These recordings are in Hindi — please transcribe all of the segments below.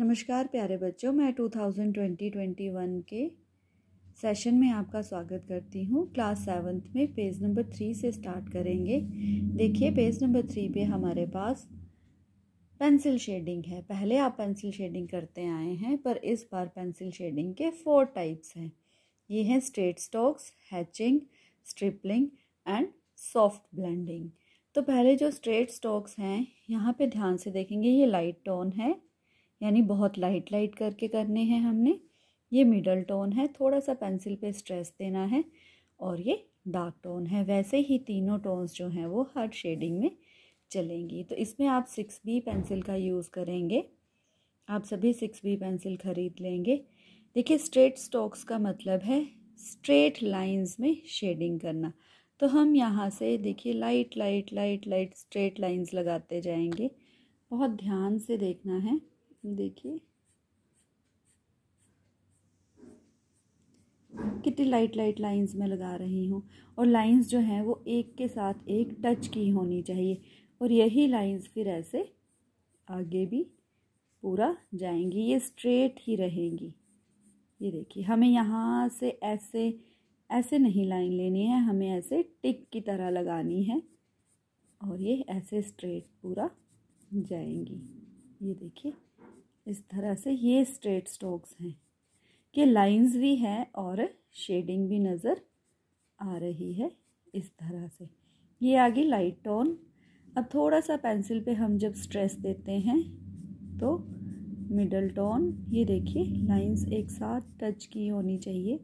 नमस्कार प्यारे बच्चों मैं 2020 वन के सेशन में आपका स्वागत करती हूँ क्लास सेवन्थ में पेज नंबर थ्री से स्टार्ट करेंगे देखिए पेज नंबर थ्री पे हमारे पास पेंसिल शेडिंग है पहले आप पेंसिल शेडिंग करते आए हैं पर इस बार पेंसिल शेडिंग के फोर टाइप्स हैं ये हैं straight strokes hatching stippling and soft blending तो पहले जो स्ट्रेट स्टॉक्स हैं यहाँ पे ध्यान से देखेंगे ये लाइट टोन है यानी बहुत लाइट लाइट करके करने हैं हमने ये मिडल टोन है थोड़ा सा पेंसिल पे स्ट्रेस देना है और ये डार्क टोन है वैसे ही तीनों टोन्स जो हैं वो हर शेडिंग में चलेंगी तो इसमें आप सिक्स बी पेंसिल का यूज़ करेंगे आप सभी सिक्स बी पेंसिल ख़रीद लेंगे देखिए स्ट्रेट स्टोक्स का मतलब है स्ट्रेट लाइंस में शेडिंग करना तो हम यहाँ से देखिए light light light light straight lines लगाते जाएंगे बहुत ध्यान से देखना है देखिए कितनी लाइट लाइट लाइंस मैं लगा रही हूँ और लाइंस जो हैं वो एक के साथ एक टच की होनी चाहिए और यही लाइंस फिर ऐसे आगे भी पूरा जाएंगी ये स्ट्रेट ही रहेंगी ये देखिए हमें यहाँ से ऐसे ऐसे नहीं लाइन लेनी है हमें ऐसे टिक की तरह लगानी है और ये ऐसे स्ट्रेट पूरा जाएंगी ये देखिए इस तरह से ये स्ट्रेट स्ट्रोक्स हैं कि लाइंस भी हैं और शेडिंग भी नज़र आ रही है इस तरह से ये आ गई लाइट टोन अब थोड़ा सा पेंसिल पे हम जब स्ट्रेस देते हैं तो मिडल टोन ये देखिए लाइंस एक साथ टच की होनी चाहिए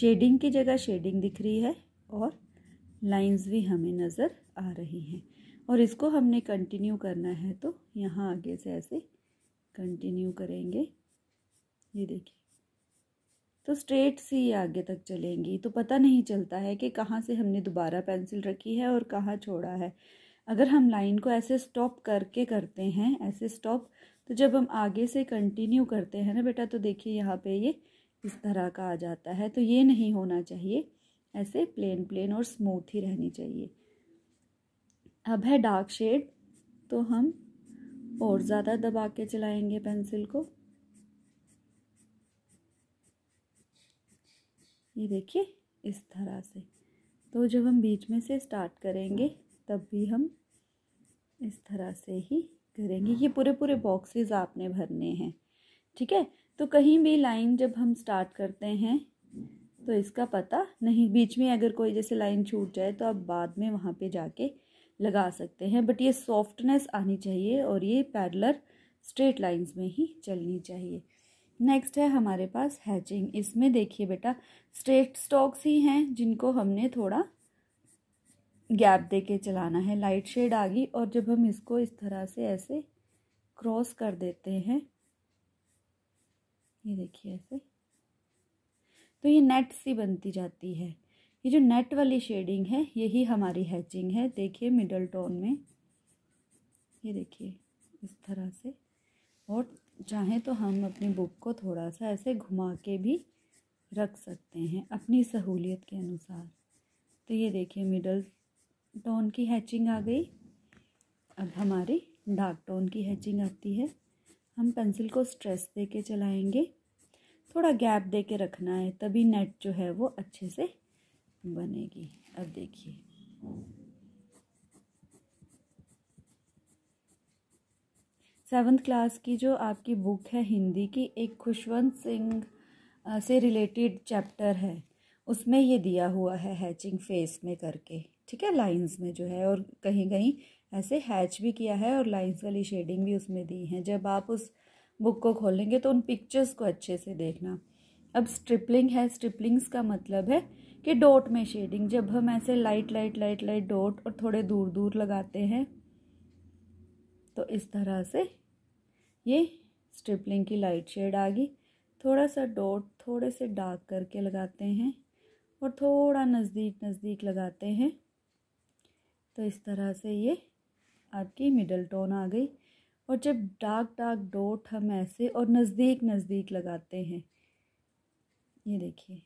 शेडिंग की जगह शेडिंग दिख रही है और लाइंस भी हमें नज़र आ रही हैं और इसको हमने कंटिन्यू करना है तो यहाँ आगे से ऐसे कंटिन्यू करेंगे ये देखिए तो स्ट्रेट से ही आगे तक चलेंगी तो पता नहीं चलता है कि कहाँ से हमने दोबारा पेंसिल रखी है और कहाँ छोड़ा है अगर हम लाइन को ऐसे स्टॉप करके करते हैं ऐसे स्टॉप तो जब हम आगे से कंटिन्यू करते हैं ना बेटा तो देखिए यहाँ पे ये इस तरह का आ जाता है तो ये नहीं होना चाहिए ऐसे प्लेन प्लेन और स्मूथ ही रहनी चाहिए अब है डार्क शेड तो हम और ज़्यादा दबा के चलाएंगे पेंसिल को ये देखिए इस तरह से तो जब हम बीच में से स्टार्ट करेंगे तब भी हम इस तरह से ही करेंगे ये पूरे पूरे बॉक्सेस आपने भरने हैं ठीक है तो कहीं भी लाइन जब हम स्टार्ट करते हैं तो इसका पता नहीं बीच में अगर कोई जैसे लाइन छूट जाए तो आप बाद में वहाँ पे जाके लगा सकते हैं बट ये सॉफ्टनेस आनी चाहिए और ये पैरलर स्ट्रेट लाइंस में ही चलनी चाहिए नेक्स्ट है हमारे पास हैचिंग इसमें देखिए बेटा स्ट्रेट स्टॉक्स ही हैं जिनको हमने थोड़ा गैप दे के चलाना है लाइट शेड आ गई और जब हम इसको इस तरह से ऐसे क्रॉस कर देते हैं ये देखिए ऐसे तो ये नेट सी बनती जाती है ये जो नेट वाली शेडिंग है यही हमारी हैचिंग है देखिए मिडल टोन में ये देखिए इस तरह से और चाहें तो हम अपनी बुक को थोड़ा सा ऐसे घुमा के भी रख सकते हैं अपनी सहूलियत के अनुसार तो ये देखिए मिडल टोन की हैचिंग आ गई अब हमारी डार्क टोन की हैचिंग आती है हम पेंसिल को स्ट्रेस दे के चलाएँगे थोड़ा गैप दे के रखना है तभी नेट जो है वो अच्छे से बनेगी अब देखिए सेवन्थ क्लास की जो आपकी बुक है हिंदी की एक खुशवंत सिंह से रिलेटेड चैप्टर है उसमें ये दिया हुआ है हैचिंग फेस में करके ठीक है लाइंस में जो है और कहीं कहीं ऐसे हैच भी किया है और लाइंस वाली शेडिंग भी उसमें दी है जब आप उस बुक को खोलेंगे तो उन पिक्चर्स को अच्छे से देखना अब स्ट्रिपलिंग है स्ट्रिपलिंग्स का मतलब है कि डॉट में शेडिंग जब हम ऐसे light light light light dot और थोड़े दूर दूर लगाते हैं तो इस तरह से ये स्ट्रिपलिंग की लाइट शेड आ गई थोड़ा सा डॉट थोड़े से डार्क करके लगाते हैं और थोड़ा नज़दीक नज़दीक लगाते हैं तो इस तरह से ये आपकी मिडल टोन आ गई और जब डार्क डार्क डॉट हम ऐसे और नज़दीक नज़दीक लगाते हैं ये देखिए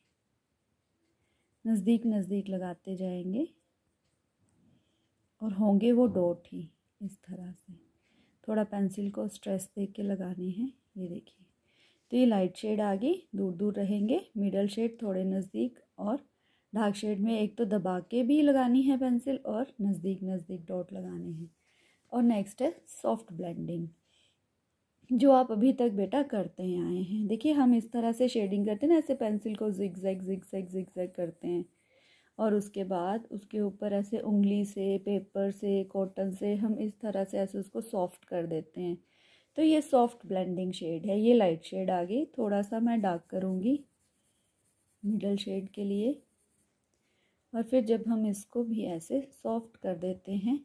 नज़दीक नज़दीक लगाते जाएंगे और होंगे वो डॉट ही इस तरह से थोड़ा पेंसिल को स्ट्रेस दे के लगाने हैं ये देखिए तो ये लाइट शेड आ गई दूर दूर रहेंगे मिडल शेड थोड़े नज़दीक और डार्क शेड में एक तो दबा के भी लगानी है पेंसिल और नज़दीक नज़दीक डॉट लगाने हैं और नेक्स्ट है सॉफ्ट ब्लेंडिंग जो आप अभी तक बेटा करते आए हैं देखिए हम इस तरह से शेडिंग करते हैं ना ऐसे पेंसिल को zigzag zigzag zigzag करते हैं और उसके बाद उसके ऊपर ऐसे उंगली से पेपर से कॉटन से हम इस तरह से ऐसे उसको सॉफ्ट कर देते हैं तो ये सॉफ्ट ब्लेंडिंग शेड है ये लाइट शेड आ गई थोड़ा सा मैं डार्क करूँगी मिडल शेड के लिए और फिर जब हम इसको भी ऐसे सॉफ्ट कर देते हैं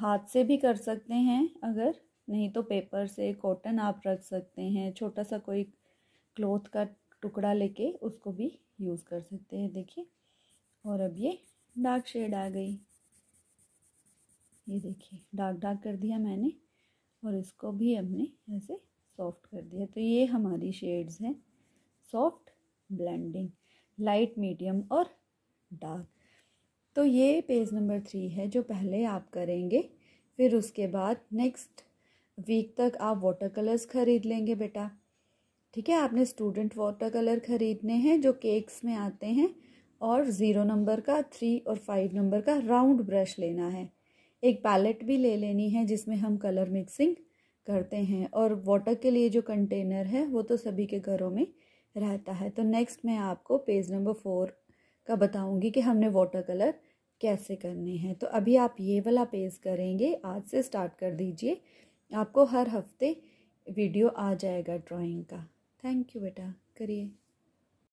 हाथ से भी कर सकते हैं अगर नहीं तो पेपर से कॉटन आप रख सकते हैं छोटा सा कोई क्लोथ का टुकड़ा लेके उसको भी यूज़ कर सकते हैं देखिए और अब ये डार्क शेड आ गई ये देखिए डार्क डार्क कर दिया मैंने और इसको भी हमने ऐसे सॉफ्ट कर दिया तो ये हमारी शेड्स हैं सॉफ्ट ब्लेंडिंग लाइट मीडियम और डार्क तो ये पेज नंबर थ्री है जो पहले आप करेंगे फिर उसके बाद नेक्स्ट वीक तक आप वाटर कलर्स ख़रीद लेंगे बेटा ठीक है आपने स्टूडेंट वाटर कलर ख़रीदने हैं जो केक्स में आते हैं और ज़ीरो नंबर का थ्री और फाइव नंबर का राउंड ब्रश लेना है एक पैलेट भी ले लेनी है जिसमें हम कलर मिक्सिंग करते हैं और वाटर के लिए जो कंटेनर है वो तो सभी के घरों में रहता है तो नेक्स्ट मैं आपको पेज नंबर फोर का बताऊंगी कि हमने वाटर कलर कैसे करने हैं तो अभी आप ये वाला पेज करेंगे आज से स्टार्ट कर दीजिए आपको हर हफ्ते वीडियो आ जाएगा ड्राइंग का थैंक यू बेटा करिए